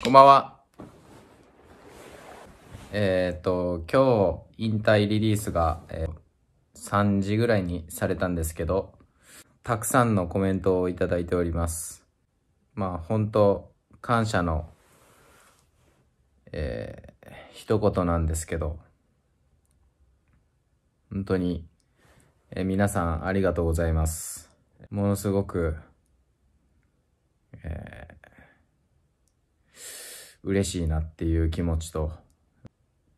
こんばんは。えっ、ー、と、今日、引退リリースが、えー、3時ぐらいにされたんですけど、たくさんのコメントをいただいております。まあ、本当感謝の、えー、一言なんですけど、本当に、えー、皆さんありがとうございます。ものすごく、えー嬉しいなっていう気持ちと、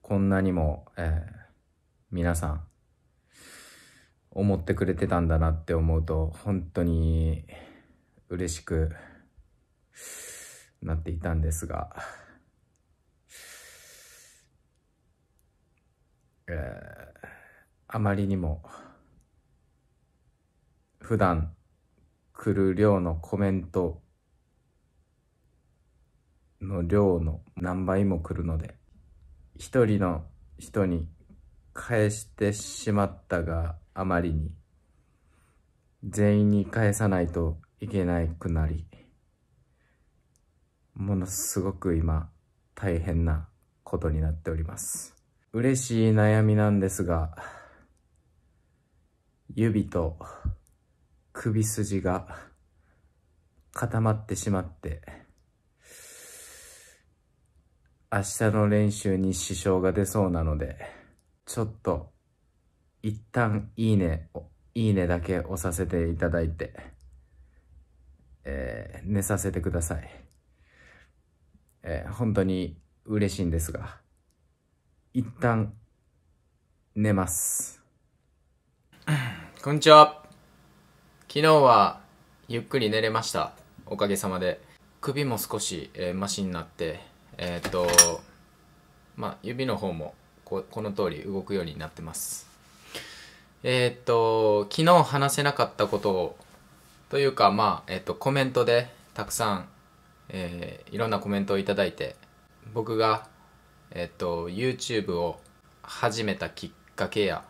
こんなにも、えー、皆さん、思ってくれてたんだなって思うと、本当に嬉しくなっていたんですが、えー、あまりにも、普段来る量のコメントの量の何倍も来るので、一人の人に返してしまったがあまりに、全員に返さないといけなくなり、ものすごく今、大変なことになっております。嬉しい悩みなんですが、指と首筋が固まってしまって、明日の練習に支障が出そうなので、ちょっと、一旦いいねを、いいねだけ押させていただいて、えー、寝させてください。えー、本当に嬉しいんですが、一旦、寝ます。こんにちは。昨日は、ゆっくり寝れました。おかげさまで。首も少し、えー、マシになって、えっ、ー、とまあ指の方もここの通り動くようになってますえっ、ー、と昨日話せなかったことをというかまあ、えっ、ー、とコメントでたくさん、えいろんなコメントを頂いて僕がえっ、と YouTube を始めたきっかけや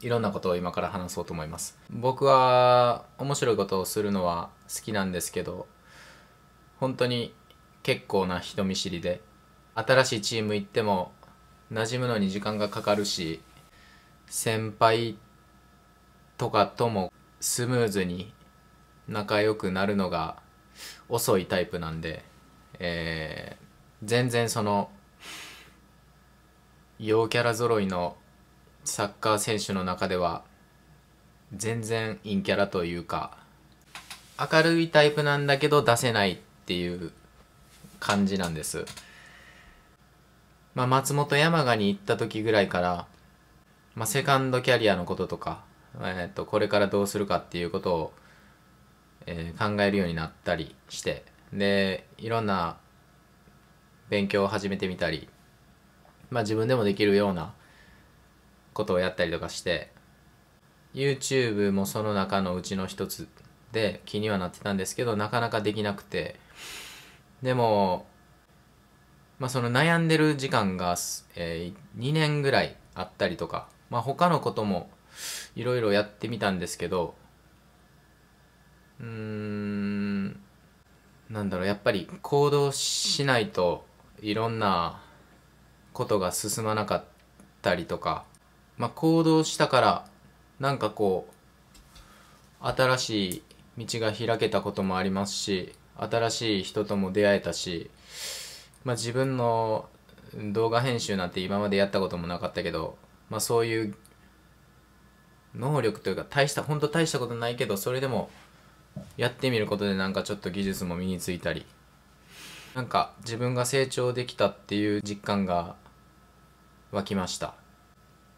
いろんなことを今から話そうと思います僕は面白いことをするのは好きなんですけど本当に結構な人見知りで新しいチーム行っても馴染むのに時間がかかるし先輩とかともスムーズに仲良くなるのが遅いタイプなんで、えー、全然その陽キャラ揃いのサッカー選手の中では全然陰キャラというか明るいタイプなんだけど出せないっていう感じなんです。まあ、松本山賀に行った時ぐらいから、まあ、セカンドキャリアのこととか、えー、とこれからどうするかっていうことを、えー、考えるようになったりしてでいろんな勉強を始めてみたり、まあ、自分でもできるようなことをやったりとかして YouTube もその中のうちの一つで気にはなってたんですけどなかなかできなくてでも、まあ、その悩んでる時間が、えー、2年ぐらいあったりとか、まあ、他のこともいろいろやってみたんですけどうーんなんだろうやっぱり行動しないといろんなことが進まなかったりとか、まあ、行動したからなんかこう新しい道が開けたこともありますし新しい人とも出会えたし、まあ、自分の動画編集なんて今までやったこともなかったけど、まあ、そういう能力というか大した本当大したことないけどそれでもやってみることでなんかちょっと技術も身についたりなんか自分が成長できたっていう実感が湧きました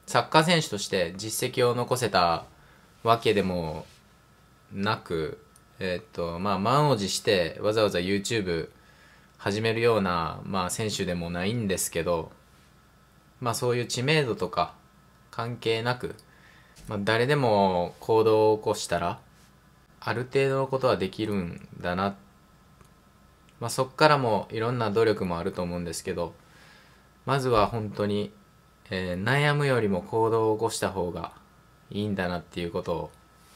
サッカー選手として実績を残せたわけでもなくえっ、と、まあ、満を持してわざわざ YouTube 始めるような、まあ、選手でもないんですけど、まあ、そういう知名度とか関係なく、まあ、誰でも行動を起こしたら、ある程度のことはできるんだな。まあ、そっからもいろんな努力もあると思うんですけど、まずは本当に、えー、悩むよりも行動を起こした方がいいんだなっていうことを、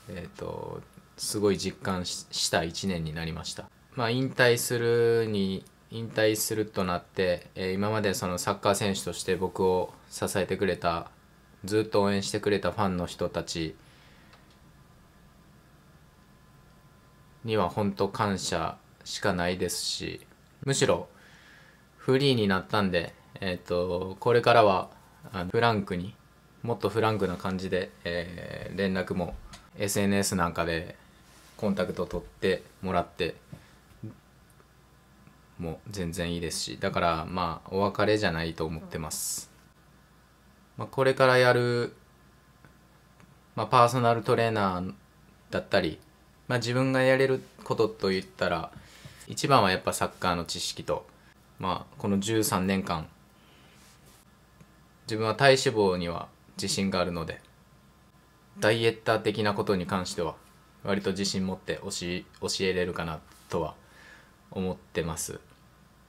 えっ、と、すごい実感した1年になりました。まあ、引退するに引退するとなって、えー、今までそのサッカー選手として僕を支えてくれたずっと応援してくれたファンの人たちには本当感謝しかないですしむしろフリーになったんで、えーと、これからはフランクにもっとフランクな感じで、えー、連絡も SNS なんかでコンタクト取ってもらってもう全然いいですしだからまあお別れじゃないと思ってます、まあ、これからやる、まあ、パーソナルトレーナーだったり、まあ、自分がやれることといったら一番はやっぱサッカーの知識と、まあ、この13年間自分は体脂肪には自信があるのでダイエッター的なことに関しては割と自信持って教教えれるかなとは思ってます。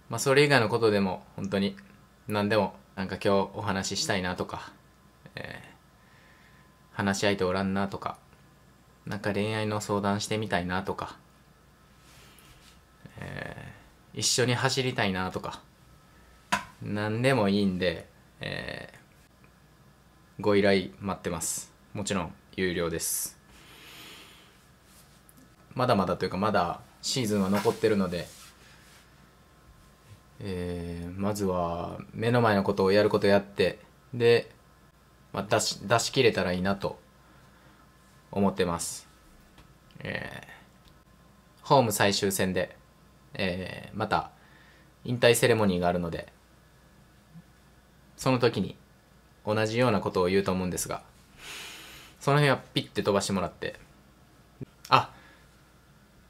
まあ、それ以外のことでも本当に何でもなんか今日お話ししたいなとか、えー、話し合相ておらんなとか、なんか恋愛の相談してみたいなとか、えー、一緒に走りたいなとか、何でもいいんで、えー、ご依頼待ってます。もちろん有料です。まだまだというかまだシーズンは残ってるので、えー、まずは目の前のことをやることやってで、まあ、出し出し切れたらいいなと思ってます、えー、ホーム最終戦で、えー、また引退セレモニーがあるのでその時に同じようなことを言うと思うんですがその辺はピッて飛ばしてもらって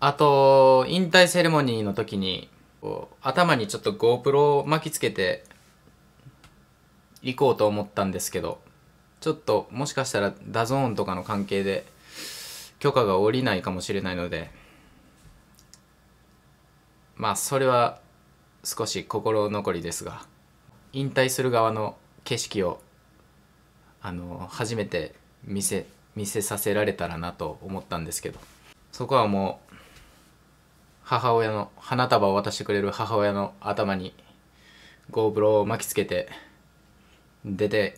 あと、引退セレモニーの時に、頭にちょっと GoPro を巻きつけて行こうと思ったんですけど、ちょっともしかしたらダゾーンとかの関係で許可が下りないかもしれないので、まあそれは少し心残りですが、引退する側の景色を、あの、初めて見せ、見せさせられたらなと思ったんですけど、そこはもう母親の花束を渡してくれる母親の頭に GoPro を巻きつけて出て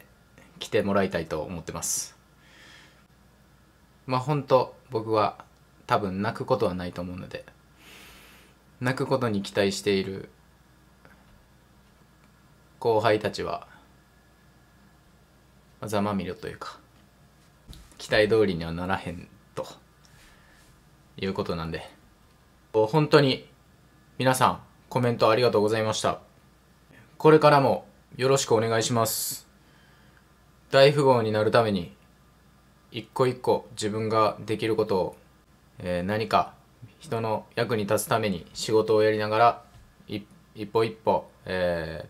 きてもらいたいと思ってますまあほんと僕は多分泣くことはないと思うので泣くことに期待している後輩たちはざまみろというか期待通りにはならへんということなんで本当に皆さんコメントありがとうございました。これからもよろしくお願いします。大富豪になるために一個一個自分ができることを、えー、何か人の役に立つために仕事をやりながら一歩一歩、え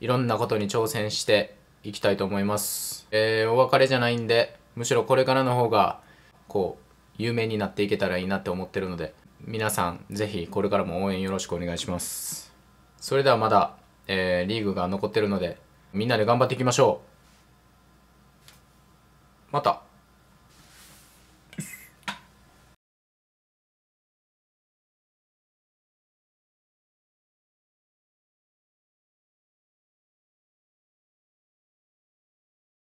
ー、いろんなことに挑戦していきたいと思います、えー、お別れじゃないんでむしろこれからの方がこう有名になっていけたらいいなって思ってるので皆さん、ぜひこれからも応援よろしくお願いします。それではまだ、えー、リーグが残ってるので、みんなで頑張っていきましょう。また。